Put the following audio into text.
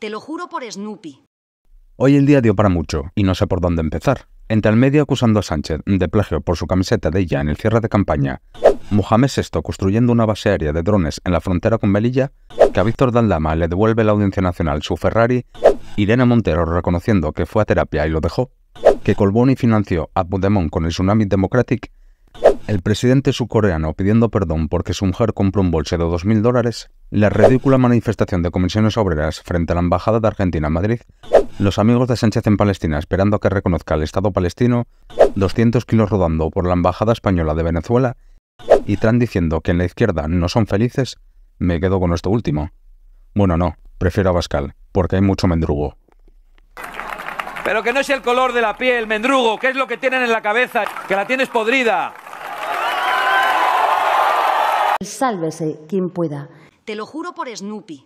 Te lo juro por Snoopy. Hoy el día dio para mucho, y no sé por dónde empezar. Entre el medio acusando a Sánchez de plagio por su camiseta de ella en el cierre de campaña, Mohamed VI construyendo una base aérea de drones en la frontera con Melilla, que a Víctor Daldama le devuelve la Audiencia Nacional su Ferrari, Irene Montero reconociendo que fue a terapia y lo dejó, que Colboni financió a Budemón con el Tsunami Democratic el presidente surcoreano pidiendo perdón porque su mujer compró un bolso de 2.000 dólares, la ridícula manifestación de comisiones obreras frente a la Embajada de Argentina en Madrid, los amigos de Sánchez en Palestina esperando que reconozca el Estado palestino, 200 kilos rodando por la Embajada Española de Venezuela y Trump diciendo que en la izquierda no son felices, me quedo con esto último. Bueno, no, prefiero a Pascal, porque hay mucho mendrugo. Pero que no es el color de la piel, mendrugo, ¿Qué es lo que tienen en la cabeza, que la tienes podrida. Sálvese quien pueda. Te lo juro por Snoopy.